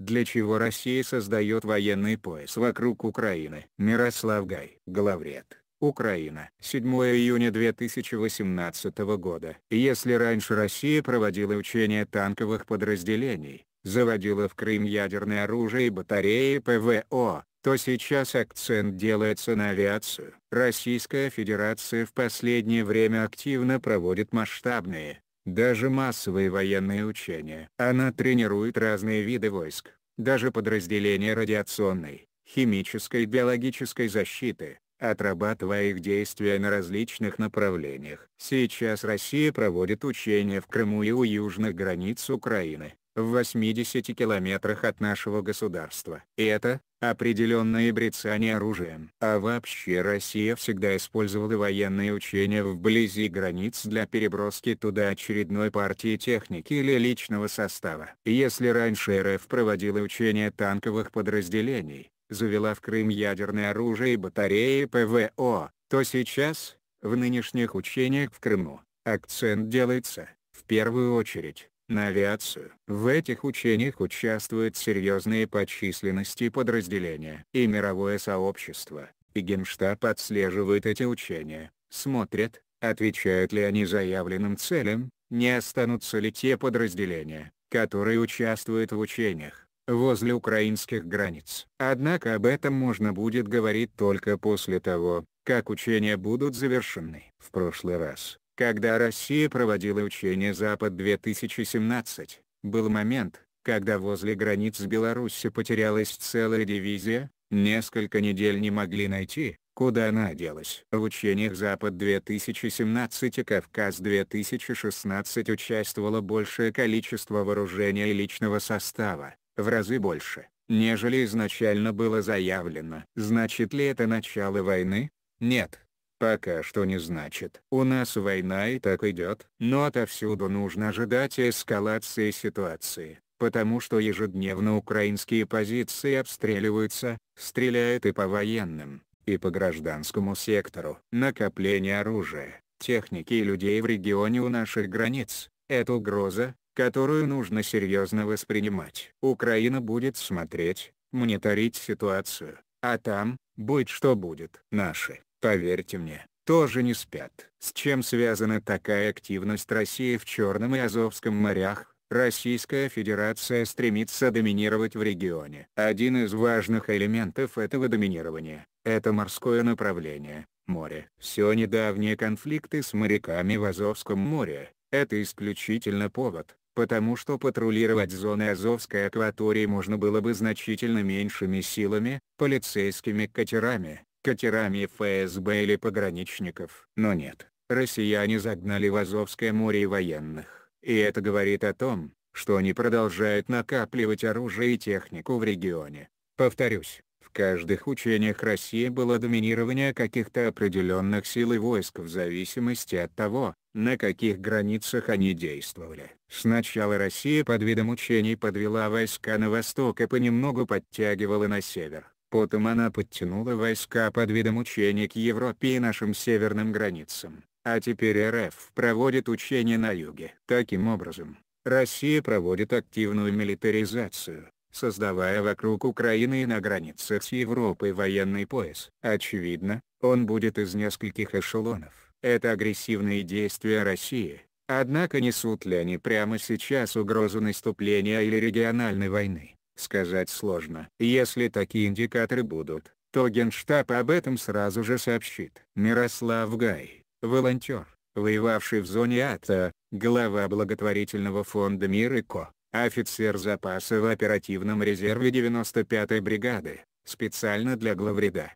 для чего Россия создает военный пояс вокруг Украины. Мирослав Гай, главред. Украина. 7 июня 2018 года. Если раньше Россия проводила учения танковых подразделений, заводила в Крым ядерное оружие и батареи ПВО, то сейчас акцент делается на авиацию. Российская Федерация в последнее время активно проводит масштабные даже массовые военные учения. Она тренирует разные виды войск, даже подразделения радиационной, химической и биологической защиты, отрабатывая их действия на различных направлениях. Сейчас Россия проводит учения в Крыму и у южных границ Украины, в 80 километрах от нашего государства. И это, определенно и брецание оружием. А вообще Россия всегда использовала военные учения вблизи границ для переброски туда очередной партии техники или личного состава. Если раньше РФ проводила учения танковых подразделений, завела в Крым ядерное оружие и батареи ПВО, то сейчас, в нынешних учениях в Крыму, акцент делается, в первую очередь, на авиацию. В этих учениях участвуют серьезные по численности подразделения. И мировое сообщество, и Генштаб отслеживают эти учения, смотрят, отвечают ли они заявленным целям, не останутся ли те подразделения, которые участвуют в учениях возле украинских границ. Однако об этом можно будет говорить только после того, как учения будут завершены. В прошлый раз, когда Россия проводила учение «Запад-2017», был момент, когда возле границ с Беларусью потерялась целая дивизия, несколько недель не могли найти, куда она делась. В учениях «Запад-2017» и «Кавказ-2016» участвовало большее количество вооружения и личного состава, в разы больше, нежели изначально было заявлено. Значит ли это начало войны? Нет. Пока что не значит. У нас война и так идет. Но отовсюду нужно ожидать эскалации ситуации потому что ежедневно украинские позиции обстреливаются, стреляют и по военным, и по гражданскому сектору. Накопление оружия, техники и людей в регионе у наших границ – это угроза, которую нужно серьезно воспринимать. Украина будет смотреть, мониторить ситуацию, а там, Будь что будет. Наши, поверьте мне, тоже не спят. С чем связана такая активность России в Черном и Азовском морях? Российская Федерация стремится доминировать в регионе. Один из важных элементов этого доминирования – это морское направление, море. Все недавние конфликты с моряками в Азовском море – это исключительно повод, потому что патрулировать зоны Азовской акватории можно было бы значительно меньшими силами, полицейскими катерами, катерами ФСБ или пограничников. Но нет, россияне загнали в Азовское море и военных, и это говорит о том, что они продолжают накапливать оружие и технику в регионе. Повторюсь, в каждых учениях России было доминирование каких-то определенных сил и войск в зависимости от того, на каких границах они действовали. Сначала Россия под видом учений подвела войска на восток и понемногу подтягивала на север. Потом она подтянула войска под видом учений к Европе и нашим северным границам. А теперь РФ проводит учения на юге. Таким образом, Россия проводит активную милитаризацию, создавая вокруг Украины и на границах с Европой военный пояс. Очевидно, он будет из нескольких эшелонов. Это агрессивные действия России, однако несут ли они прямо сейчас угрозу наступления или региональной войны, сказать сложно. Если такие индикаторы будут, то Генштаб об этом сразу же сообщит. Мирослав Гай, волонтер, воевавший в зоне АТО, глава благотворительного фонда «Мир и Ко», офицер запаса в оперативном резерве 95-й бригады, специально для главреда.